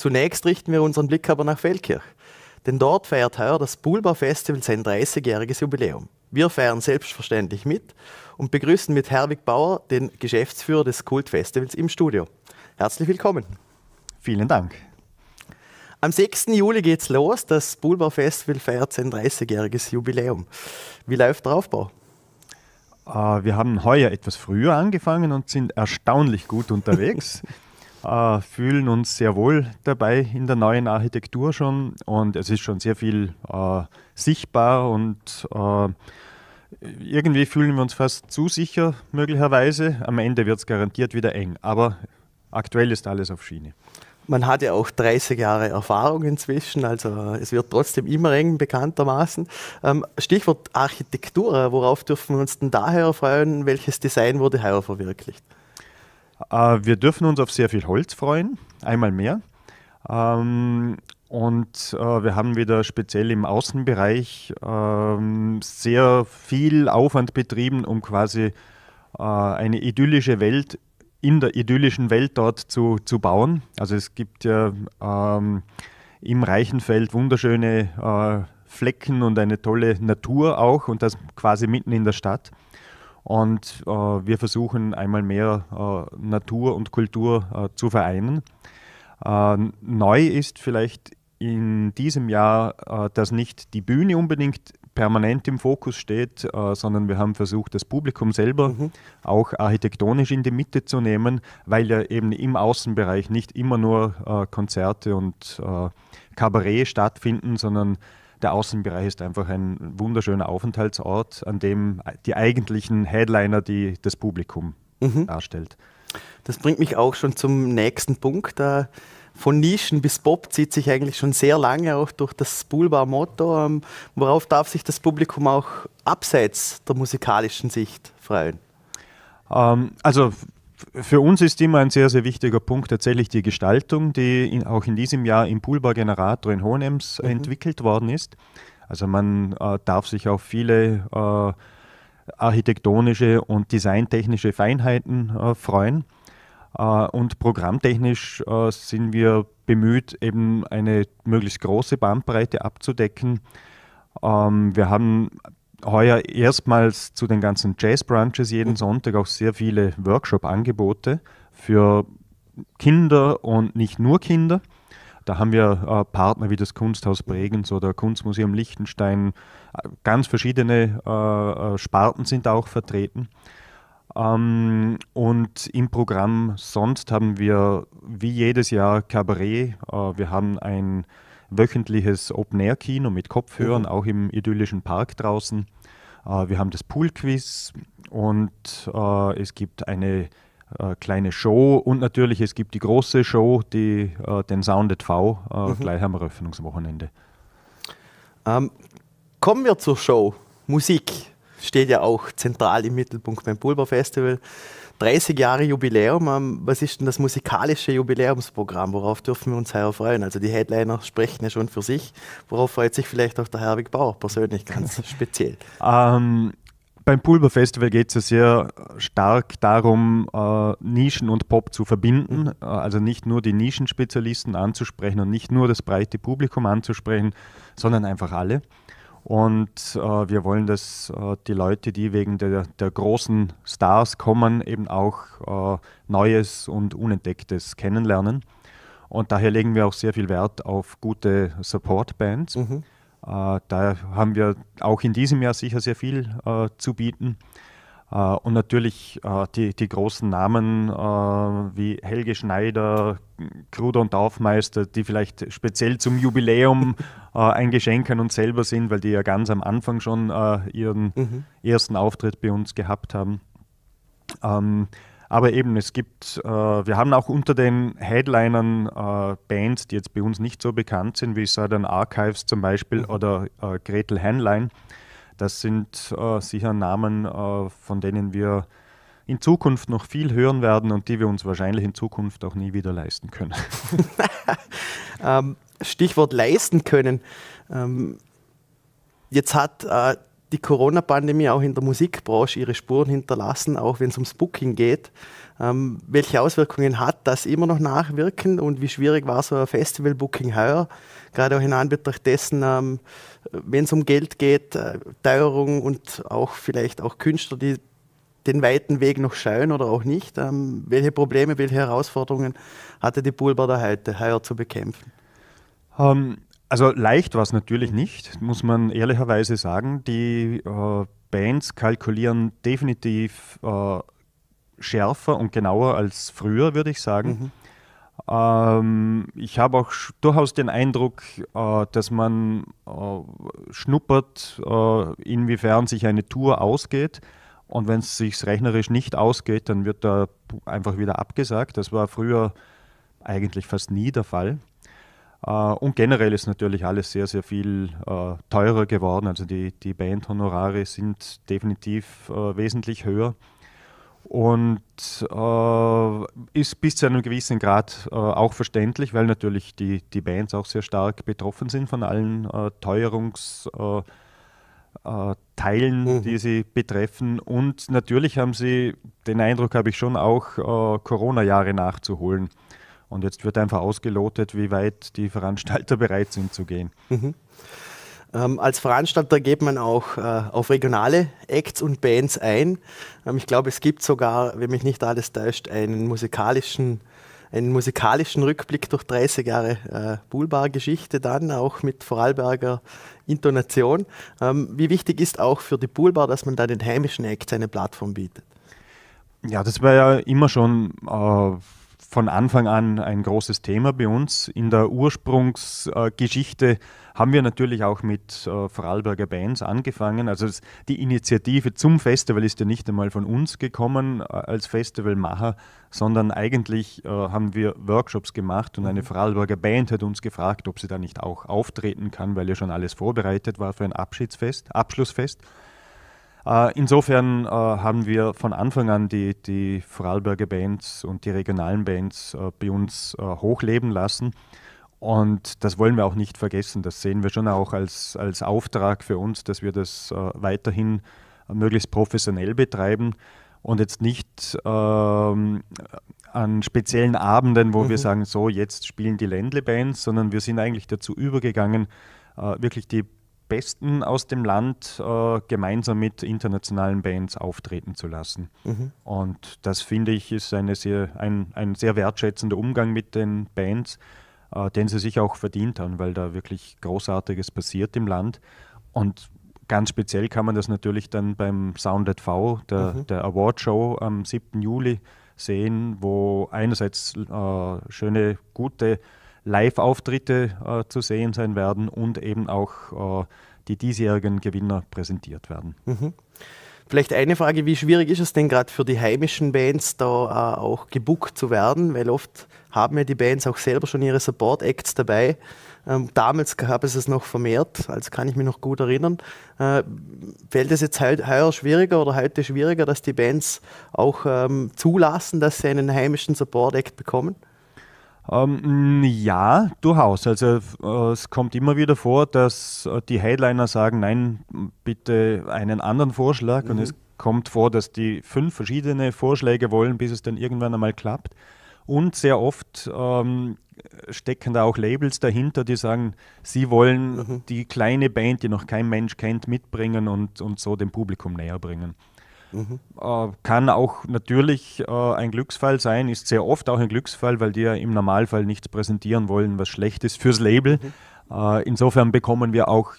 Zunächst richten wir unseren Blick aber nach Feldkirch. Denn dort feiert heuer das Bulba Festival sein 30-jähriges Jubiläum. Wir feiern selbstverständlich mit und begrüßen mit Herwig Bauer, den Geschäftsführer des Kultfestivals im Studio. Herzlich willkommen. Vielen Dank. Am 6. Juli geht's los. Das Bulba Festival feiert sein 30-jähriges Jubiläum. Wie läuft der Aufbau? Äh, wir haben heuer etwas früher angefangen und sind erstaunlich gut unterwegs äh, fühlen uns sehr wohl dabei in der neuen Architektur schon und es ist schon sehr viel äh, sichtbar und äh, irgendwie fühlen wir uns fast zu sicher möglicherweise. Am Ende wird es garantiert wieder eng, aber aktuell ist alles auf Schiene. Man hat ja auch 30 Jahre Erfahrung inzwischen, also es wird trotzdem immer eng bekanntermaßen. Ähm, Stichwort Architektur, worauf dürfen wir uns denn daher freuen? Welches Design wurde heuer verwirklicht? Äh, wir dürfen uns auf sehr viel Holz freuen, einmal mehr. Ähm, und äh, wir haben wieder speziell im Außenbereich ähm, sehr viel Aufwand betrieben, um quasi äh, eine idyllische Welt in der idyllischen Welt dort zu, zu bauen. Also es gibt ja ähm, im Reichenfeld wunderschöne Flecken und eine tolle Natur auch und das quasi mitten in der Stadt. Und äh, wir versuchen einmal mehr äh, Natur und Kultur äh, zu vereinen. Äh, neu ist vielleicht in diesem Jahr, äh, dass nicht die Bühne unbedingt permanent im Fokus steht, äh, sondern wir haben versucht, das Publikum selber mhm. auch architektonisch in die Mitte zu nehmen, weil ja eben im Außenbereich nicht immer nur äh, Konzerte und äh, Kabarett stattfinden, sondern der Außenbereich ist einfach ein wunderschöner Aufenthaltsort, an dem die eigentlichen Headliner, die das Publikum mhm. darstellt. Das bringt mich auch schon zum nächsten Punkt. Äh von Nischen bis Pop zieht sich eigentlich schon sehr lange auch durch das Boulevard-Motto. Ähm, worauf darf sich das Publikum auch abseits der musikalischen Sicht freuen? Ähm, also für uns ist immer ein sehr, sehr wichtiger Punkt tatsächlich die Gestaltung, die in, auch in diesem Jahr im Poolbar Generator in Hohenems mhm. entwickelt worden ist. Also man äh, darf sich auf viele äh, architektonische und designtechnische Feinheiten äh, freuen. Äh, und programmtechnisch äh, sind wir bemüht, eben eine möglichst große Bandbreite abzudecken. Ähm, wir haben heuer erstmals zu den ganzen jazz branches jeden Sonntag auch sehr viele Workshop-Angebote für Kinder und nicht nur Kinder. Da haben wir äh, Partner wie das Kunsthaus Bregenz oder Kunstmuseum Liechtenstein. Äh, ganz verschiedene äh, Sparten sind auch vertreten. Ähm, und im Programm sonst haben wir wie jedes Jahr Cabaret. Äh, wir haben ein wöchentliches Open-Air-Kino mit Kopfhörern, mhm. auch im idyllischen Park draußen. Äh, wir haben das Pool-Quiz und äh, es gibt eine äh, kleine Show und natürlich es gibt die große Show, die äh, den Sounded V äh, mhm. gleich am Eröffnungswochenende. Ähm, kommen wir zur Show. Musik steht ja auch zentral im Mittelpunkt beim Pulver Festival. 30 Jahre Jubiläum, ähm, was ist denn das musikalische Jubiläumsprogramm? Worauf dürfen wir uns heuer freuen? Also die Headliner sprechen ja schon für sich. Worauf freut sich vielleicht auch der Herwig Bauer persönlich ganz speziell? Ähm, beim Pulver Festival geht es ja sehr stark darum, äh, Nischen und Pop zu verbinden. Mhm. Äh, also nicht nur die Nischenspezialisten anzusprechen und nicht nur das breite Publikum anzusprechen, sondern einfach alle. Und äh, wir wollen, dass äh, die Leute, die wegen der, der, großen Stars kommen, eben auch äh, Neues und Unentdecktes kennenlernen. Und daher legen wir auch sehr viel Wert auf gute Support-Bands. Mhm. Äh, da haben wir auch in diesem Jahr sicher sehr viel äh, zu bieten. Äh, und natürlich äh, die, die großen Namen äh, wie Helge Schneider, Kruder und Taufmeister, die vielleicht speziell zum Jubiläum ein Geschenk an uns selber sind, weil die ja ganz am Anfang schon ihren mhm. ersten Auftritt bei uns gehabt haben. Ähm, aber eben, es gibt, wir haben auch unter den Headlinern Bands, die jetzt bei uns nicht so bekannt sind, wie Southern Archives zum Beispiel mhm. oder Gretel Heinlein. Das sind äh, sicher Namen, äh, von denen wir in Zukunft noch viel hören werden und die wir uns wahrscheinlich in Zukunft auch nie wieder leisten können. ähm, Stichwort leisten können. Ähm, jetzt hat äh, die Corona-Pandemie auch in der Musikbranche ihre Spuren hinterlassen, auch wenn es ums Booking geht. Ähm, welche Auswirkungen hat das immer noch nachwirken und wie schwierig war so ein Festival-Booking heuer? Gerade auch in Anbetracht dessen, ähm, wenn es um Geld geht, äh, Teuerung und auch vielleicht auch Künstler, die den weiten Weg noch scheuen oder auch nicht. Ähm, welche Probleme, welche Herausforderungen hatte die da heute heuer zu bekämpfen? Um ähm, also leicht war es natürlich nicht, muss man ehrlicherweise sagen. Die äh, Bands kalkulieren definitiv äh, schärfer und genauer als früher, würde ich sagen. Mhm. Ähm, ich habe auch durchaus den Eindruck, äh, dass man äh, schnuppert, äh, inwiefern sich eine Tour ausgeht. Und wenn es sich rechnerisch nicht ausgeht, dann wird da einfach wieder abgesagt. Das war früher eigentlich fast nie der Fall. Äh, und generell ist natürlich alles sehr, sehr viel äh, teurer geworden. Also die, die Bandhonorare sind definitiv äh, wesentlich höher und äh, ist bis zu einem gewissen Grad äh, auch verständlich, weil natürlich die, die Bands auch sehr stark betroffen sind von allen äh, Teuerungsteilen, mhm. die sie betreffen. Und natürlich haben sie, den Eindruck habe ich schon auch, Corona-Jahre nachzuholen. Und jetzt wird einfach ausgelotet, wie weit die Veranstalter bereit sind zu gehen. Mhm. Ähm, als Veranstalter geht man auch äh, auf regionale Acts und Bands ein. Ähm, ich glaube, es gibt sogar, wenn mich nicht alles täuscht, einen musikalischen, einen musikalischen Rückblick durch 30 Jahre äh, Poolbar-Geschichte dann, auch mit Vorarlberger Intonation. Ähm, wie wichtig ist auch für die Poolbar, dass man da den heimischen Acts eine Plattform bietet? Ja, das war ja immer schon... Äh von Anfang an ein großes Thema bei uns. In der Ursprungsgeschichte haben wir natürlich auch mit äh, Vorarlberger Bands angefangen. Also die Initiative zum Festival ist ja nicht einmal von uns gekommen äh, als Festivalmacher, sondern eigentlich äh, haben wir Workshops gemacht und eine mhm. Vorarlberger Band hat uns gefragt, ob sie da nicht auch auftreten kann, weil ja schon alles vorbereitet war für ein Abschiedsfest, Abschlussfest. Äh, insofern äh, haben wir von Anfang an die, die Vorarlberger Bands und die regionalen Bands äh, bei uns hochleben lassen. Und das wollen wir auch nicht vergessen. Das sehen wir schon auch als, als Auftrag für uns, dass wir das weiterhin möglichst professionell betreiben und jetzt nicht ähm, an speziellen Abenden, wo mhm. wir sagen, so jetzt spielen die Ländle-Bands, sondern wir sind eigentlich dazu übergegangen, äh, wirklich die Besten aus dem Land äh, gemeinsam mit internationalen Bands auftreten zu lassen. Mhm. Und das finde ich ist eine sehr, ein, ein sehr wertschätzender Umgang mit den Bands, äh, den sie sich auch verdient haben, weil da wirklich Großartiges passiert im Land. Und ganz speziell kann man das natürlich dann beim Sounded V, der, mhm. der Awardshow am 7. Juli, sehen, wo einerseits äh, schöne, gute Live-Auftritte äh, zu sehen sein werden und eben auch äh, die diesjährigen Gewinner präsentiert werden. Mhm. Vielleicht eine Frage, wie schwierig ist es denn gerade für die heimischen Bands da äh, auch gebuckt zu werden? Weil oft haben ja die Bands auch selber schon ihre Support-Acts dabei. Ähm, damals gab es es noch vermehrt, also kann ich mich noch gut erinnern. Äh, fällt es jetzt heu heuer schwieriger oder heute schwieriger, dass die Bands auch ähm, zulassen, dass sie einen heimischen Support-Act bekommen? Ähm, ja, durchaus. Also äh, es kommt immer wieder vor, dass äh, die Headliner sagen, nein, bitte einen anderen Vorschlag. Mhm. Und es kommt vor, dass die fünf verschiedene Vorschläge wollen, bis es dann irgendwann einmal klappt. Und sehr oft ähm, stecken da auch Labels dahinter, die sagen, sie wollen mhm. die kleine Band, die noch kein Mensch kennt, mitbringen und, und so dem Publikum näher bringen. Mhm. Äh, kann auch natürlich äh, ein Glücksfall sein, ist sehr oft auch ein Glücksfall, weil die ja im Normalfall nichts präsentieren wollen, was schlecht ist fürs Label. Mhm. Äh, insofern bekommen wir auch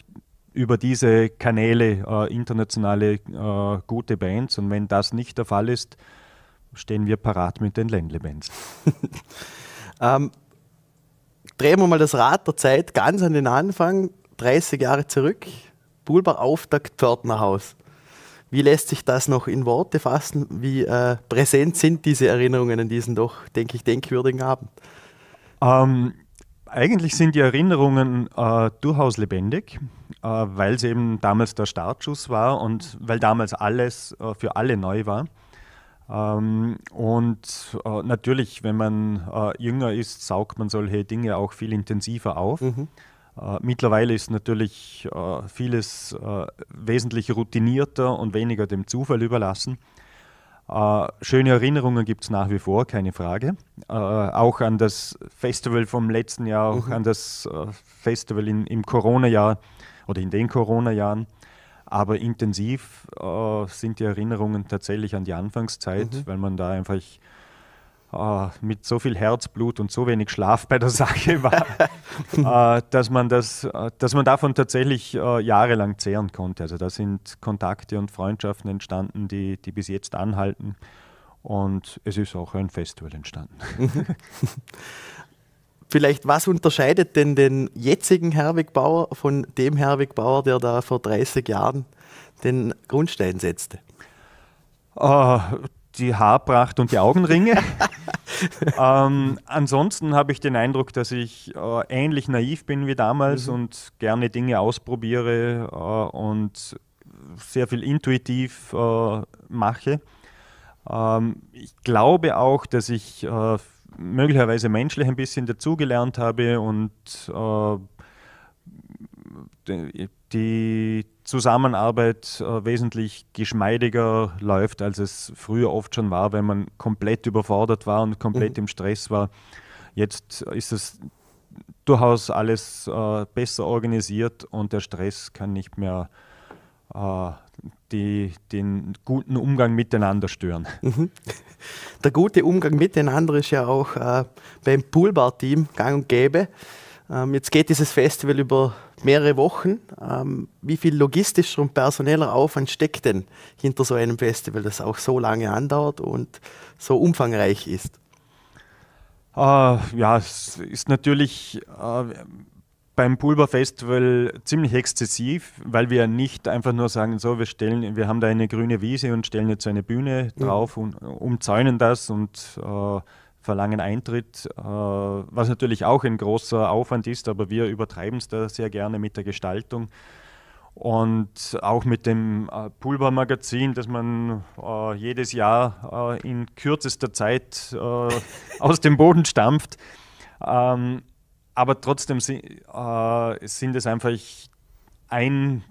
über diese Kanäle äh, internationale äh, gute Bands und wenn das nicht der Fall ist, stehen wir parat mit den Ländle-Bands. ähm, drehen wir mal das Rad der Zeit ganz an den Anfang, 30 Jahre zurück. Bulbar Auftakt Pförtnerhaus. Wie lässt sich das noch in Worte fassen? Wie äh, präsent sind diese Erinnerungen an diesen doch, denke ich, denkwürdigen Abend? Ähm, eigentlich sind die Erinnerungen äh, durchaus lebendig, äh, weil es eben damals der Startschuss war und weil damals alles äh, für alle neu war. Ähm, und äh, natürlich, wenn man äh, jünger ist, saugt man solche Dinge auch viel intensiver auf. Mhm. Äh, mittlerweile ist natürlich äh, vieles äh, wesentlich routinierter und weniger dem Zufall überlassen. Schöne Erinnerungen gibt es nach wie vor, keine Frage. Auch an das Festival vom letzten Jahr, auch mhm. an das Festival in, im Corona-Jahr oder in den Corona-Jahren. Aber intensiv sind die Erinnerungen tatsächlich an die Anfangszeit, mhm. weil man da einfach Ah, mit so viel Herzblut und so wenig Schlaf bei der Sache war, äh, dass, man das, äh, dass man davon tatsächlich äh, jahrelang zehren konnte. Also da sind Kontakte und Freundschaften entstanden, die, die bis jetzt anhalten. Und es ist auch ein Festival entstanden. Vielleicht, was unterscheidet denn den jetzigen Herwig Bauer von dem Herwig Bauer, der da vor 30 Jahren den Grundstein setzte? Uh, die Haarpracht und die Augenringe. ähm, ansonsten habe ich den Eindruck, dass ich äh, ähnlich naiv bin wie damals mhm. und gerne Dinge ausprobiere äh, und sehr viel intuitiv äh, mache. Ähm, ich glaube auch, dass ich äh, möglicherweise menschlich ein bisschen dazugelernt habe und äh, die, die Zusammenarbeit äh, wesentlich geschmeidiger läuft, als es früher oft schon war, wenn man komplett überfordert war und komplett mhm. im Stress war. Jetzt ist es durchaus alles äh, besser organisiert und der Stress kann nicht mehr äh, die, den guten Umgang miteinander stören. Mhm. Der gute Umgang miteinander ist ja auch äh, beim Poolbar-Team gang und gäbe. Ähm, jetzt geht dieses Festival über mehrere Wochen. Ähm, wie viel logistischer und personeller Aufwand steckt denn hinter so einem Festival, das auch so lange andauert und so umfangreich ist? Uh, ja, es ist natürlich uh, beim Pulver Festival ziemlich exzessiv, weil wir nicht einfach nur sagen, so, wir stellen, wir haben da eine grüne Wiese und stellen jetzt eine Bühne mhm. drauf mhm. und umzäunen das und uh, verlangen Eintritt, äh, was natürlich auch ein großer Aufwand ist, aber wir übertreiben es da sehr gerne mit der Gestaltung. Und auch mit dem äh, pulver das man äh, jedes Jahr äh, in kürzester Zeit äh, aus dem Boden stampft. Ähm, aber trotzdem äh, sind es einfach ein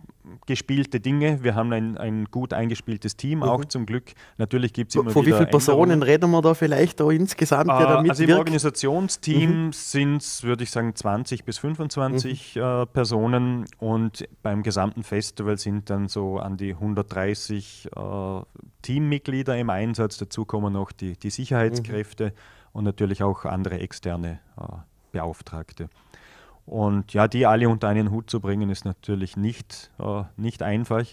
gespielte Dinge. Wir haben ein, ein gut eingespieltes Team, mhm. auch zum Glück. Natürlich gibt es immer Von wie vielen Personen reden wir da vielleicht da insgesamt? Äh, also im Organisationsteam mhm. sind es, würde ich sagen, 20 bis 25 mhm. äh, Personen und beim gesamten Festival sind dann so an die 130 äh, Teammitglieder im Einsatz. Dazu kommen noch die, die Sicherheitskräfte mhm. und natürlich auch andere externe äh, Beauftragte. Und ja, die alle unter einen Hut zu bringen, ist natürlich nicht, äh, nicht einfach.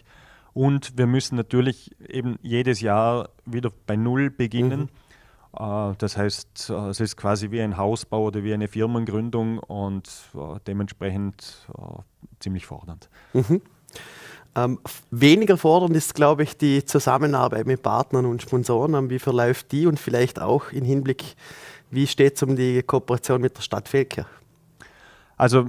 Und wir müssen natürlich eben jedes Jahr wieder bei Null beginnen. Mhm. Äh, das heißt, äh, es ist quasi wie ein Hausbau oder wie eine Firmengründung und äh, dementsprechend äh, ziemlich fordernd. Mhm. Ähm, weniger fordernd ist, glaube ich, die Zusammenarbeit mit Partnern und Sponsoren. Ähm, wie verläuft die und vielleicht auch im Hinblick, wie steht es um die Kooperation mit der Stadt Felkirch? Also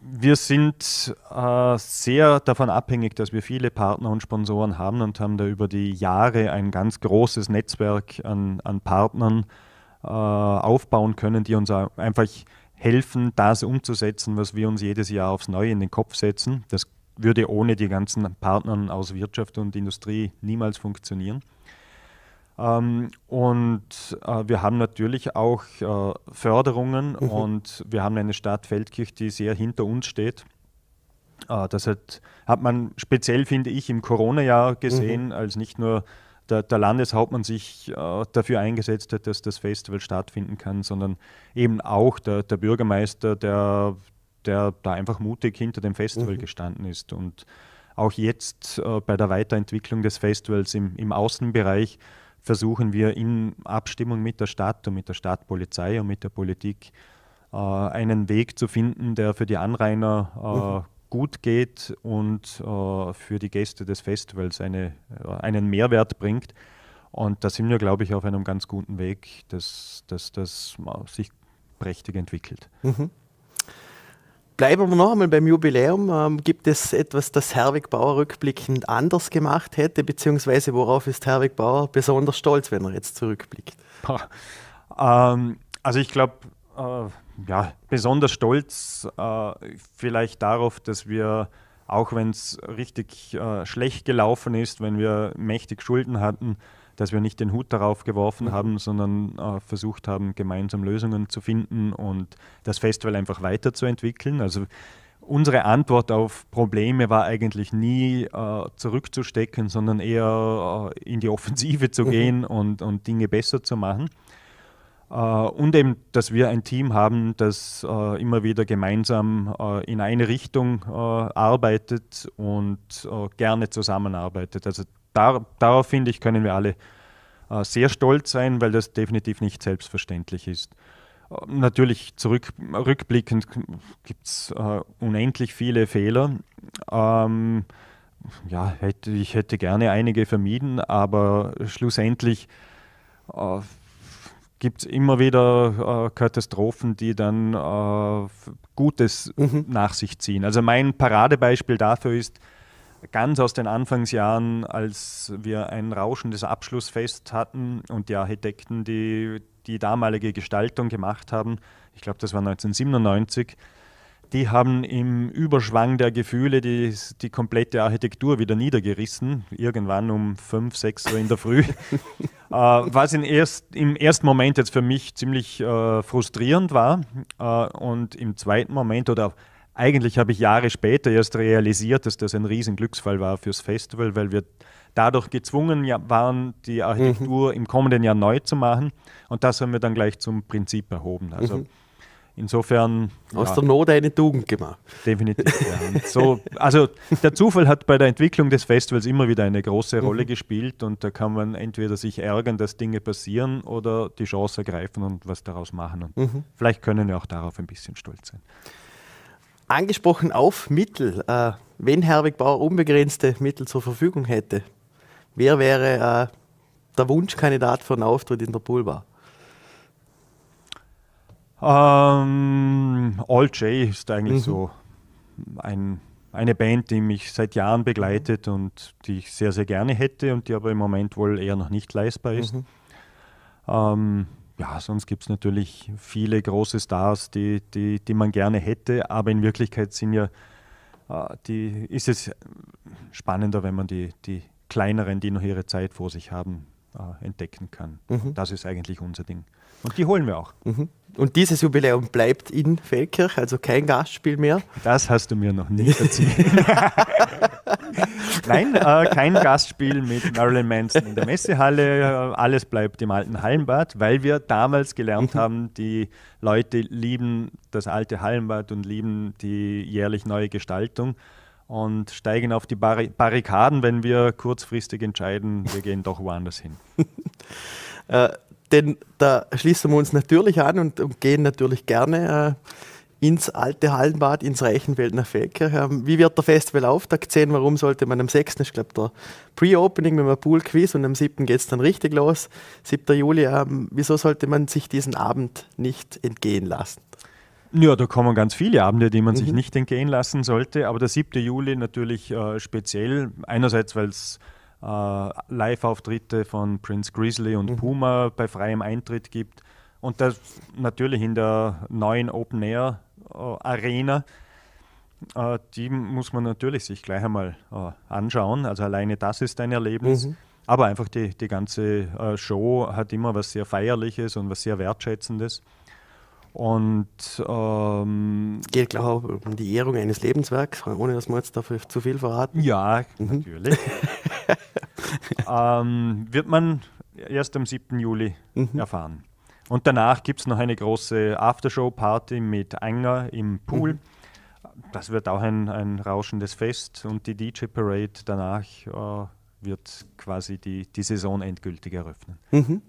wir sind äh, sehr davon abhängig, dass wir viele Partner und Sponsoren haben und haben da über die Jahre ein ganz großes Netzwerk an, an Partnern äh, aufbauen können, die uns einfach helfen, das umzusetzen, was wir uns jedes Jahr aufs Neue in den Kopf setzen. Das würde ohne die ganzen Partnern aus Wirtschaft und Industrie niemals funktionieren. Ähm, und äh, wir haben natürlich auch äh, Förderungen mhm. und wir haben eine Stadt Feldkirch, die sehr hinter uns steht. Äh, das hat, hat man speziell, finde ich, im Corona-Jahr gesehen, mhm. als nicht nur der, der Landeshauptmann sich äh, dafür eingesetzt hat, dass das Festival stattfinden kann, sondern eben auch der, der Bürgermeister, der, der da einfach mutig hinter dem Festival mhm. gestanden ist. Und auch jetzt äh, bei der Weiterentwicklung des Festivals im, im Außenbereich versuchen wir in Abstimmung mit der Stadt und mit der Stadtpolizei und mit der Politik äh, einen Weg zu finden, der für die Anrainer äh, mhm. gut geht und äh, für die Gäste des Festivals eine, äh, einen Mehrwert bringt. Und da sind wir, glaube ich, auf einem ganz guten Weg, dass das äh, sich prächtig entwickelt. Mhm. Bleiben wir noch einmal beim Jubiläum. Ähm, gibt es etwas, das Herwig Bauer rückblickend anders gemacht hätte, beziehungsweise worauf ist Herwig Bauer besonders stolz, wenn er jetzt zurückblickt? Ähm, also ich glaube, äh, ja, besonders stolz äh, vielleicht darauf, dass wir, auch wenn es richtig äh, schlecht gelaufen ist, wenn wir mächtig Schulden hatten, dass wir nicht den Hut darauf geworfen mhm. haben, sondern äh, versucht haben, gemeinsam Lösungen zu finden und das Festival einfach weiterzuentwickeln. Also unsere Antwort auf Probleme war eigentlich nie äh, zurückzustecken, sondern eher äh, in die Offensive zu mhm. gehen und, und Dinge besser zu machen. Äh, und eben, dass wir ein Team haben, das äh, immer wieder gemeinsam äh, in eine Richtung äh, arbeitet und gerne zusammenarbeitet. Also dar, darauf, finde ich, können wir alle äh, sehr stolz sein, weil das definitiv nicht selbstverständlich ist. Äh, natürlich zurück, rückblickend gibt es äh, unendlich viele Fehler. Ähm, ja, hätte, ich hätte gerne einige vermieden, aber schlussendlich äh, gibt es immer wieder äh, Katastrophen, die dann äh, Gutes mhm. nach sich ziehen. Also mein Paradebeispiel dafür ist ganz aus den Anfangsjahren, als wir ein rauschendes Abschlussfest hatten und die Architekten, die die damalige Gestaltung gemacht haben, ich glaube, das war 1997, die haben im Überschwang der Gefühle die, die komplette Architektur wieder niedergerissen, irgendwann um fünf, sechs Uhr in der Früh. äh, was in erst, im ersten Moment jetzt für mich ziemlich äh, frustrierend war äh, und im zweiten Moment oder eigentlich habe ich Jahre später erst realisiert, dass das ein Riesenglücksfall war fürs Festival, weil wir dadurch gezwungen waren, die Architektur mhm. im kommenden Jahr neu zu machen. Und das haben wir dann gleich zum Prinzip erhoben. Also mhm. insofern. Aus ja, der Not eine Tugend gemacht. Definitiv. Ja. so, also der Zufall hat bei der Entwicklung des Festivals immer wieder eine große mhm. Rolle mhm. gespielt. Und da kann man entweder sich ärgern, dass Dinge passieren oder die Chance ergreifen und was daraus machen. Und mhm. vielleicht können wir auch darauf ein bisschen stolz sein angesprochen auf Mittel. Äh, wenn Herwig Bauer unbegrenzte Mittel zur Verfügung hätte, wer wäre äh, der Wunschkandidat für einen Auftritt in der Poolbar? Ähm, All J ist eigentlich mhm. so ein, eine Band, die mich seit Jahren begleitet und die ich sehr, sehr gerne hätte und die aber im Moment wohl eher noch nicht leistbar ist. Mhm. Ähm, ja, sonst gibt es natürlich viele große Stars, die, die, die man gerne hätte, aber in Wirklichkeit sind ja, äh, die, ist es spannender, wenn man die, die kleineren, die noch ihre Zeit vor sich haben, äh, entdecken kann. Mhm. Das ist eigentlich unser Ding. Und die holen wir auch. Mhm. Und dieses Jubiläum bleibt in Feldkirch, also kein Gastspiel mehr. Das hast du mir noch nicht erzählt. Nein, äh, kein Gastspiel mit Marilyn Manson in der Messehalle. Äh, alles bleibt im alten Hallenbad, weil wir damals gelernt mhm. haben, die Leute lieben das alte Hallenbad und lieben die jährlich neue Gestaltung und steigen auf die Barrikaden, wenn wir kurzfristig entscheiden, wir gehen doch woanders hin. äh, denn da schließen wir uns natürlich an und, und gehen natürlich gerne. Äh ins alte Hallenbad, ins Reichenwelt nach Felker. Ähm, wie wird der Festival Auftakt sehen? Warum sollte man am 6., ich glaube, der Pre-Opening mit einem Pool-Quiz und am 7. geht es dann richtig los, 7. Juli. Ähm, wieso sollte man sich diesen Abend nicht entgehen lassen? Ja, da kommen ganz viele Abende, die man mhm. sich nicht entgehen lassen sollte, aber der 7. Juli natürlich äh, speziell. Einerseits, weil es äh, Live-Auftritte von Prince Grizzly und mhm. Puma bei freiem Eintritt gibt. Und das natürlich in der neuen Open Air äh, Arena. Äh, die muss man natürlich sich gleich einmal äh, anschauen. Also alleine das ist ein Erlebnis. Mhm. Aber einfach die, die ganze Show hat immer was sehr Feierliches und was sehr Wertschätzendes. Und ähm, es geht, glaube ich, um die Ehrung eines Lebenswerks, ohne dass wir jetzt dafür zu viel verraten. Ja, mhm. natürlich. ähm, wird man erst am 7. Juli mhm. erfahren. Und danach gibt es noch eine große Aftershow-Party mit Anger im Pool. Mhm. Das wird auch ein, ein rauschendes Fest und die DJ-Parade danach äh, wird quasi die, die Saison endgültig eröffnen. Mhm.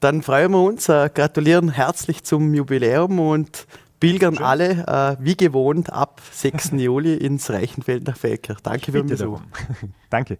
Dann freuen wir uns, äh, gratulieren herzlich zum Jubiläum und pilgern alle äh, wie gewohnt ab 6. Juli ins Reichenfeld nach Felker. Danke für den Besuch. Danke.